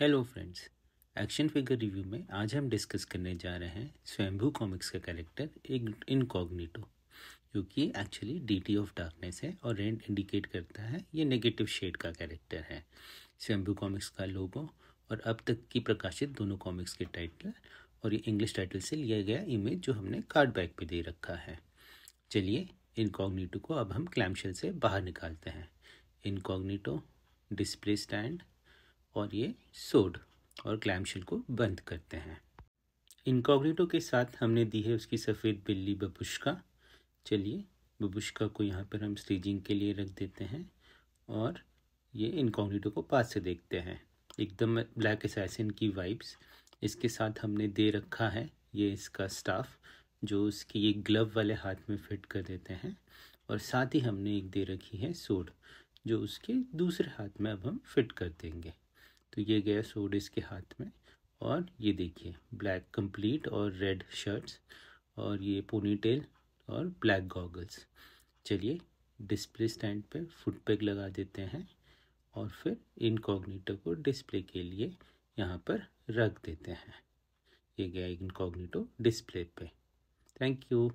hello friends action figure review में आज हम डिस्कस करने जा रहे हैं स्वयंभू कॉमिक्स का कैरेक्टर एक इनकॉग्निटो जो कि एक्चुअली डीटी ऑफ डार्कनेस है और रेंट इंडिकेट करता है ये नेगेटिव शेड का कैरेक्टर है स्वयंभू कॉमिक्स का लोगो और अब तक की प्रकाशित दोनों कॉमिक्स के टाइटल और ये इंग्लिश टाइटल से लिया गया इमेज जो हमने कार्ड बैग पे दे रखा है चलिए इनकॉग्निटो को अब हम क्लैमशेल से बाहर निकालते हैं इनकॉग्निटो डिस्प्ले स्टैंड और ये सोड और क्लैमशल को बंद करते हैं इनकॉग्रेटो के साथ हमने दी है उसकी सफ़ेद बिल्ली बबुश्का चलिए बबुश्का को यहाँ पर हम स्टेजिंग के लिए रख देते हैं और ये इनकॉग्रेटो को पास से देखते हैं एकदम ब्लैक असैसिन की वाइब्स इसके साथ हमने दे रखा है ये इसका स्टाफ जो उसकी ये ग्लव वाले हाथ में फिट कर देते हैं और साथ ही हमने एक दे रखी है सोड जो उसके दूसरे हाथ में अब हम फिट कर देंगे तो ये गया सोडिस के हाथ में और ये देखिए ब्लैक कंप्लीट और रेड शर्ट्स और ये पोनी टेल और ब्लैक गॉगल्स चलिए डिस्प्ले स्टैंड पे फुट पैग लगा देते हैं और फिर इनकॉग्निटो को डिस्प्ले के लिए यहाँ पर रख देते हैं ये गया इनकॉग्निटो डिस्प्ले पे थैंक यू